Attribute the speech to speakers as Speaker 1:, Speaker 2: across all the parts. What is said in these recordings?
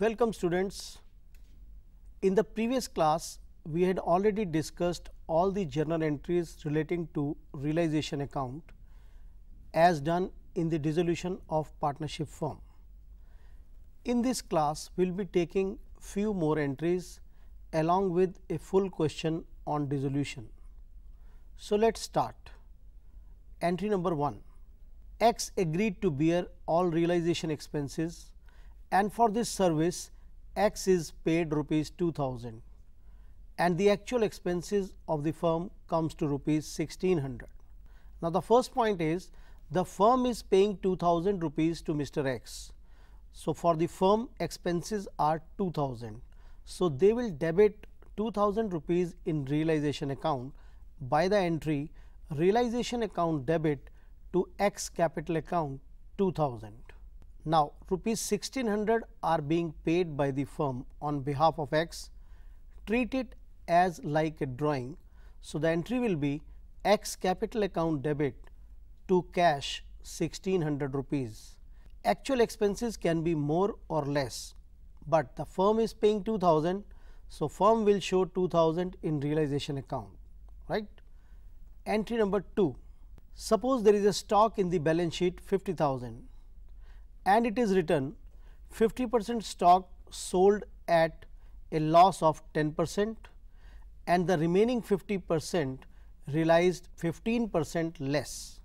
Speaker 1: Welcome students. In the previous class, we had already discussed all the journal entries relating to realization account as done in the dissolution of partnership firm. In this class, we will be taking few more entries along with a full question on dissolution. So, let us start. Entry number 1, X agreed to bear all realization expenses and for this service X is paid rupees 2000 and the actual expenses of the firm comes to rupees 1600. Now, the first point is the firm is paying 2000 rupees to Mr. X. So, for the firm expenses are 2000. So, they will debit 2000 rupees in realization account by the entry realization account debit to X capital account 2000. Now, rupees 1600 are being paid by the firm on behalf of X. Treat it as like a drawing. So, the entry will be X capital account debit to cash 1600 rupees. Actual expenses can be more or less, but the firm is paying 2000. So, firm will show 2000 in realization account, right. Entry number 2. Suppose there is a stock in the balance sheet 50000 and it is written 50 percent stock sold at a loss of 10 percent and the remaining 50 percent realized 15 percent less.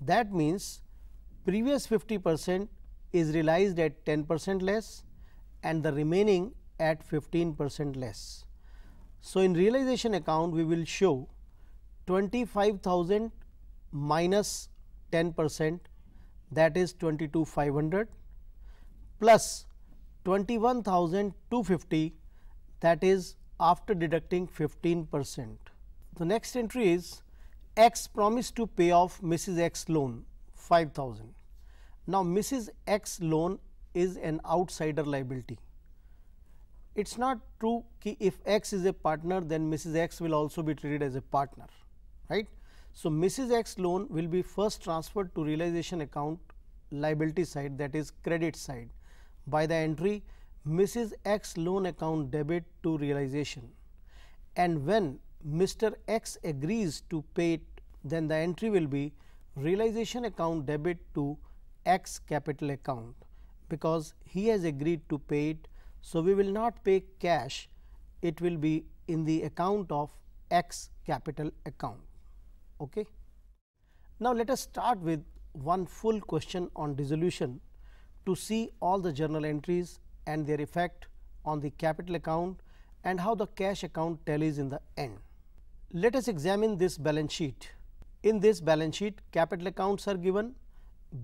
Speaker 1: That means, previous 50 percent is realized at 10 percent less and the remaining at 15 percent less. So, in realization account we will show 25,000 minus 10 percent that is 22500 plus 21250 that is after deducting 15 percent. The next entry is X promised to pay off Mrs. X loan 5000. Now, Mrs. X loan is an outsider liability. It is not true ki if X is a partner then Mrs. X will also be treated as a partner right. So, Mrs. X loan will be first transferred to realization account liability side that is credit side by the entry Mrs. X loan account debit to realization. And when Mr. X agrees to pay it, then the entry will be realization account debit to X capital account because he has agreed to pay it. So, we will not pay cash, it will be in the account of X capital account. Okay. Now, let us start with one full question on dissolution to see all the journal entries and their effect on the capital account and how the cash account tallies in the end. Let us examine this balance sheet. In this balance sheet, capital accounts are given,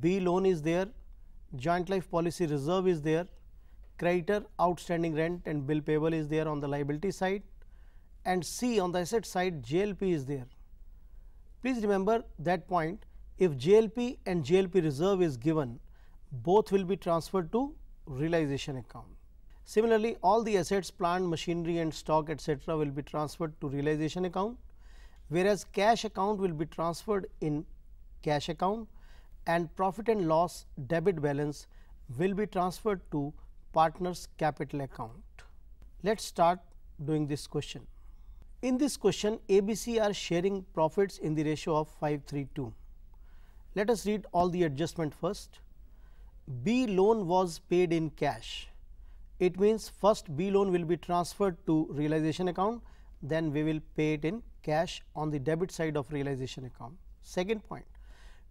Speaker 1: B loan is there, joint life policy reserve is there, creditor outstanding rent and bill payable is there on the liability side and C on the asset side JLP is there. Please remember that point if JLP and JLP reserve is given both will be transferred to realization account. Similarly, all the assets plant machinery and stock etc will be transferred to realization account whereas cash account will be transferred in cash account and profit and loss debit balance will be transferred to partners capital account. Let us start doing this question. In this question, ABC are sharing profits in the ratio of 532. Let us read all the adjustment first. B loan was paid in cash. It means first B loan will be transferred to realization account, then we will pay it in cash on the debit side of realization account. Second point,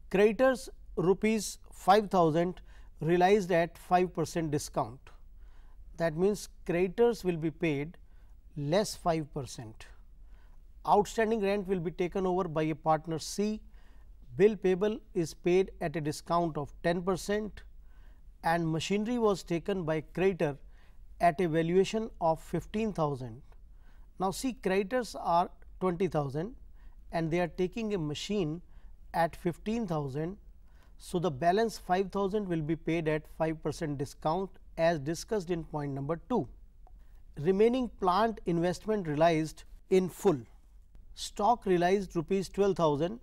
Speaker 1: creditors rupees 5000 realized at 5 percent discount. That means, creditors will be paid less 5 percent. Outstanding rent will be taken over by a partner C. Bill payable is paid at a discount of 10 percent and machinery was taken by creditor at a valuation of 15,000. Now, see creditors are 20,000 and they are taking a machine at 15,000. So, the balance 5,000 will be paid at 5 percent discount as discussed in point number 2. Remaining plant investment realized in full stock realized rupees 12,000,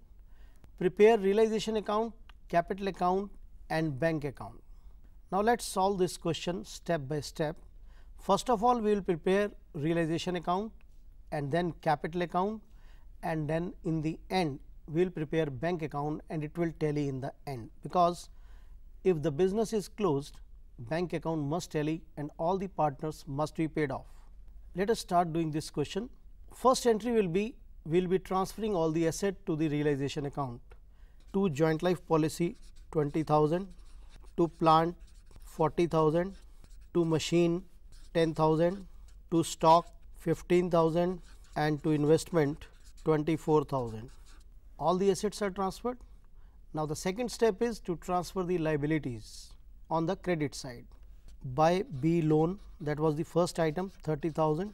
Speaker 1: prepare realization account, capital account and bank account. Now, let us solve this question step by step. First of all, we will prepare realization account and then capital account and then in the end we will prepare bank account and it will tally in the end because if the business is closed bank account must tally and all the partners must be paid off. Let us start doing this question. First entry will be we will be transferring all the asset to the realization account to joint life policy 20,000, to plant 40,000, to machine 10,000, to stock 15,000 and to investment 24,000. All the assets are transferred. Now, the second step is to transfer the liabilities on the credit side by B loan that was the first item 30,000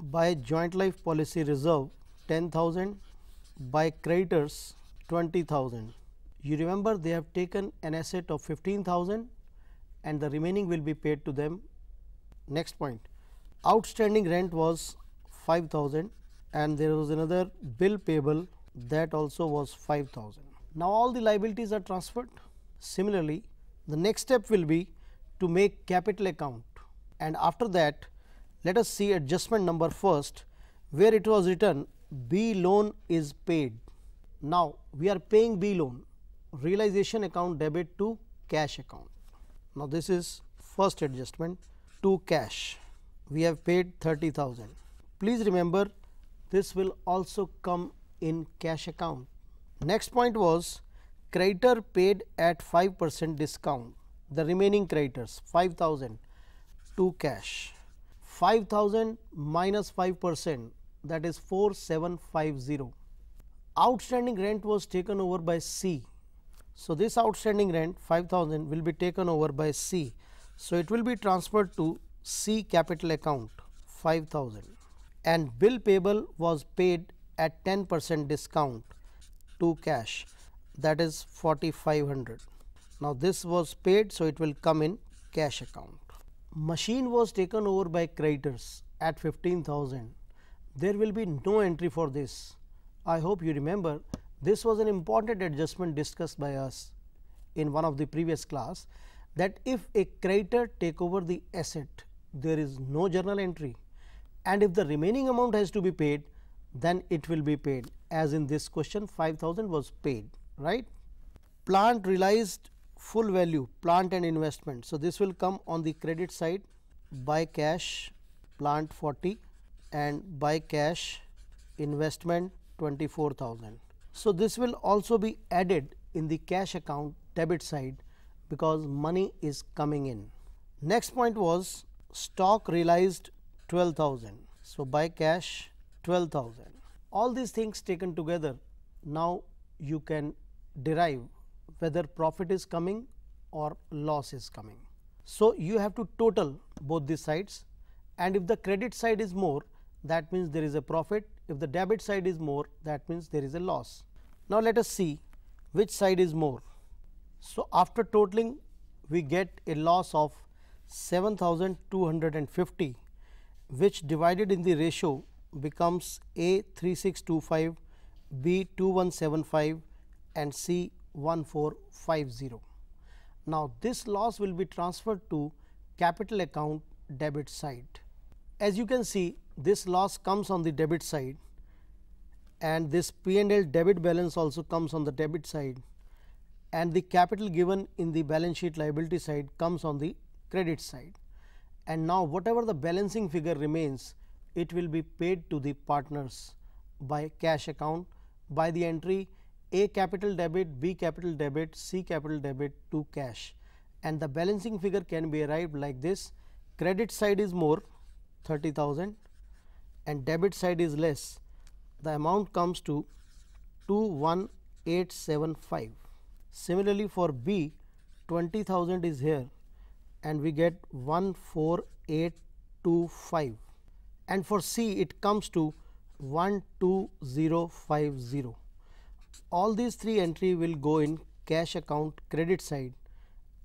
Speaker 1: by joint life policy reserve 10,000 by creditors 20,000. You remember they have taken an asset of 15,000 and the remaining will be paid to them. Next point, outstanding rent was 5,000 and there was another bill payable that also was 5,000. Now, all the liabilities are transferred. Similarly, the next step will be to make capital account and after that let us see adjustment number first where it was written B loan is paid. Now, we are paying B loan realization account debit to cash account. Now, this is first adjustment to cash we have paid 30,000. Please remember this will also come in cash account. Next point was creditor paid at 5 percent discount the remaining creditors 5000 to cash 5000 minus 5 percent that is 4750. Outstanding rent was taken over by C. So, this outstanding rent 5000 will be taken over by C. So, it will be transferred to C capital account 5000 and bill payable was paid at 10 percent discount to cash that is 4500. Now, this was paid. So, it will come in cash account. Machine was taken over by creditors at 15000 there will be no entry for this. I hope you remember this was an important adjustment discussed by us in one of the previous class that if a creditor take over the asset there is no journal entry and if the remaining amount has to be paid then it will be paid as in this question 5000 was paid right plant realized full value plant and investment so this will come on the credit side by cash plant 40 and buy cash investment 24,000. So, this will also be added in the cash account debit side because money is coming in. Next point was stock realized 12,000. So, buy cash 12,000. All these things taken together now you can derive whether profit is coming or loss is coming. So, you have to total both these sides and if the credit side is more that means there is a profit. If the debit side is more, that means there is a loss. Now, let us see which side is more. So, after totaling, we get a loss of 7250, which divided in the ratio becomes A 3625, B 2175 and C 1450. Now, this loss will be transferred to capital account debit side. As you can see this loss comes on the debit side and this P and L debit balance also comes on the debit side and the capital given in the balance sheet liability side comes on the credit side. And now whatever the balancing figure remains it will be paid to the partners by cash account by the entry A capital debit, B capital debit, C capital debit to cash and the balancing figure can be arrived like this credit side is more 30,000 and debit side is less, the amount comes to 21875. Similarly, for B 20,000 is here and we get 14825 and for C it comes to 12050. All these three entry will go in cash account credit side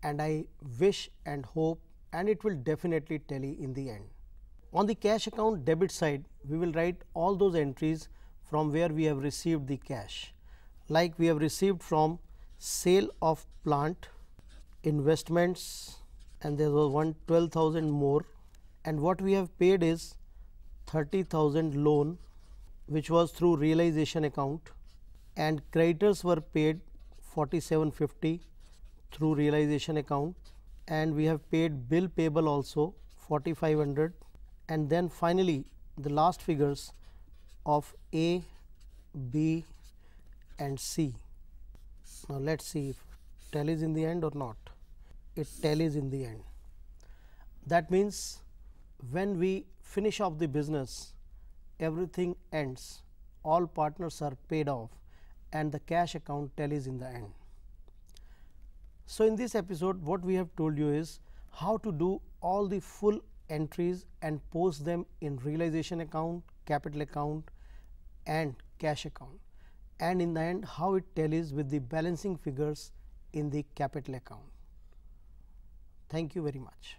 Speaker 1: and I wish and hope and it will definitely tally in the end. On the cash account debit side, we will write all those entries from where we have received the cash. Like we have received from sale of plant, investments and there was one 12,000 more and what we have paid is 30,000 loan which was through realization account and creditors were paid 4750 through realization account and we have paid bill payable also 4500 and then finally the last figures of A, B and C. Now, let us see if tallies in the end or not, it tallies in the end. That means, when we finish off the business, everything ends, all partners are paid off and the cash account tallies in the end. So, in this episode what we have told you is how to do all the full entries and post them in realization account, capital account and cash account and in the end how it tallies with the balancing figures in the capital account. Thank you very much.